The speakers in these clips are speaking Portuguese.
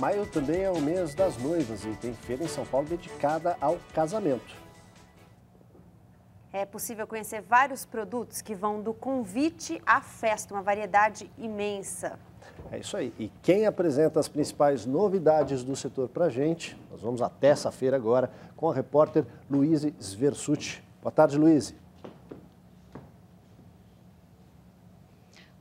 Maio também é o mês das noivas e tem feira em São Paulo dedicada ao casamento. É possível conhecer vários produtos que vão do convite à festa, uma variedade imensa. É isso aí. E quem apresenta as principais novidades do setor para gente, nós vamos até essa feira agora com a repórter Luíse Sversucci. Boa tarde, Luíse.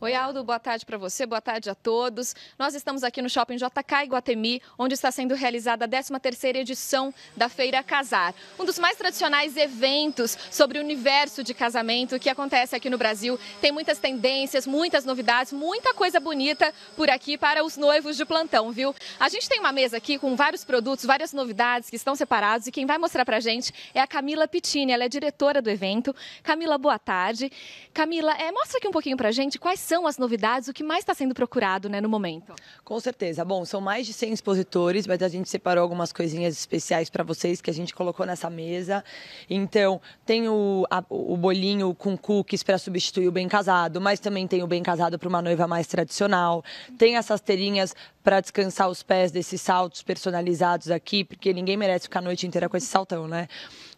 Oi, Aldo, boa tarde para você, boa tarde a todos. Nós estamos aqui no Shopping JK Iguatemi, onde está sendo realizada a 13ª edição da Feira Casar, um dos mais tradicionais eventos sobre o universo de casamento que acontece aqui no Brasil. Tem muitas tendências, muitas novidades, muita coisa bonita por aqui para os noivos de plantão, viu? A gente tem uma mesa aqui com vários produtos, várias novidades que estão separados e quem vai mostrar a gente é a Camila Pittini, ela é diretora do evento. Camila, boa tarde. Camila, é, mostra aqui um pouquinho a gente quais são as novidades, o que mais está sendo procurado né, no momento? Com certeza. Bom, são mais de 100 expositores, mas a gente separou algumas coisinhas especiais para vocês que a gente colocou nessa mesa. Então, tem o, a, o bolinho com cookies para substituir o bem casado, mas também tem o bem casado para uma noiva mais tradicional. Tem essas teirinhas para descansar os pés desses saltos personalizados aqui, porque ninguém merece ficar a noite inteira com esse saltão, né?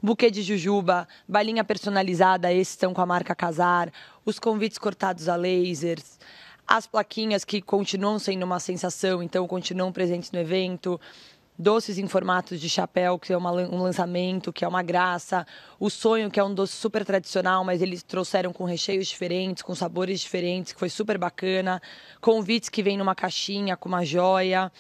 Buquê de jujuba, balinha personalizada, esses estão com a marca Casar, os convites cortados a lasers, as plaquinhas que continuam sendo uma sensação, então continuam presentes no evento doces em formatos de chapéu, que é uma, um lançamento, que é uma graça. O sonho, que é um doce super tradicional, mas eles trouxeram com recheios diferentes, com sabores diferentes, que foi super bacana. Convites que vêm numa caixinha com uma joia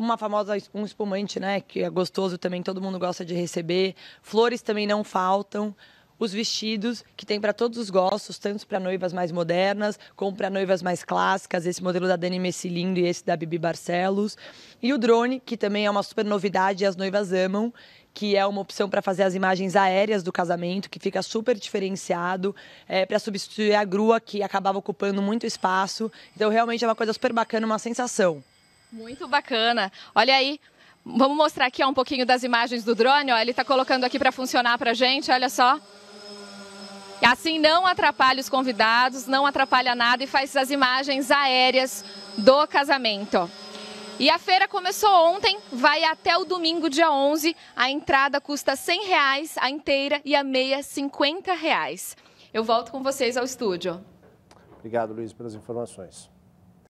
uma famosa um espumante, né, que é gostoso também, todo mundo gosta de receber. Flores também não faltam os vestidos que tem para todos os gostos, tanto para noivas mais modernas como para noivas mais clássicas, esse modelo da Dani Messilindo e esse da Bibi Barcelos. E o drone, que também é uma super novidade e as noivas amam, que é uma opção para fazer as imagens aéreas do casamento, que fica super diferenciado, é, para substituir a grua, que acabava ocupando muito espaço. Então, realmente é uma coisa super bacana, uma sensação. Muito bacana. Olha aí, Vamos mostrar aqui ó, um pouquinho das imagens do drone. Ó. Ele está colocando aqui para funcionar para gente. Olha só. Assim não atrapalha os convidados, não atrapalha nada e faz as imagens aéreas do casamento. E a feira começou ontem, vai até o domingo, dia 11. A entrada custa R$ reais a inteira e a meia R$ reais. Eu volto com vocês ao estúdio. Obrigado, Luiz, pelas informações.